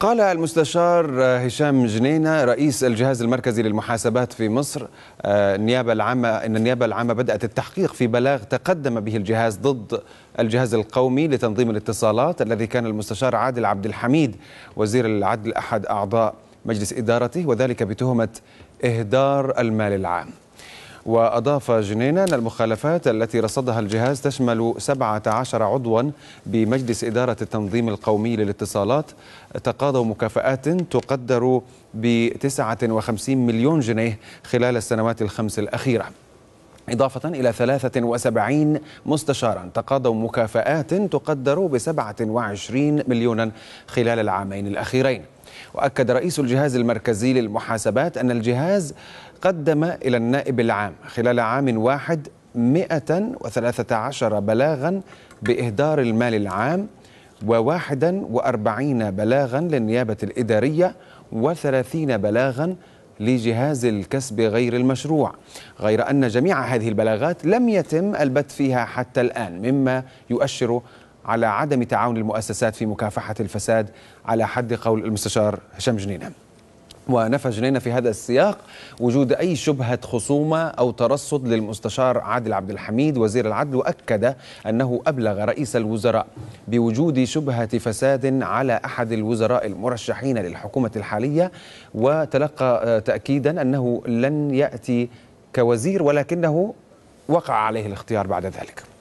قال المستشار هشام جنينة رئيس الجهاز المركزي للمحاسبات في مصر آه، النيابة العامة أن النيابة العامة بدأت التحقيق في بلاغ تقدم به الجهاز ضد الجهاز القومي لتنظيم الاتصالات الذي كان المستشار عادل عبد الحميد وزير العدل أحد أعضاء مجلس إدارته وذلك بتهمة إهدار المال العام وأضاف جنين أن المخالفات التي رصدها الجهاز تشمل 17 عضوا بمجلس إدارة التنظيم القومي للاتصالات تقاضوا مكافآت تقدر ب 59 مليون جنيه خلال السنوات الخمس الأخيرة إضافة إلى 73 مستشارا تقاضوا مكافآت تقدر ب 27 مليونا خلال العامين الأخيرين وأكد رئيس الجهاز المركزي للمحاسبات أن الجهاز قدم إلى النائب العام خلال عام واحد 113 بلاغا بإهدار المال العام و41 بلاغا للنيابة الإدارية و30 بلاغا لجهاز الكسب غير المشروع غير أن جميع هذه البلاغات لم يتم البت فيها حتى الآن مما يؤشر على عدم تعاون المؤسسات في مكافحة الفساد على حد قول المستشار هشام جنينه ونفى جنينة في هذا السياق وجود أي شبهة خصومة أو ترصد للمستشار عادل عبد الحميد وزير العدل وأكد أنه أبلغ رئيس الوزراء بوجود شبهة فساد على أحد الوزراء المرشحين للحكومة الحالية وتلقى آه، تأكيدا أنه لن يأتي كوزير ولكنه وقع عليه الاختيار بعد ذلك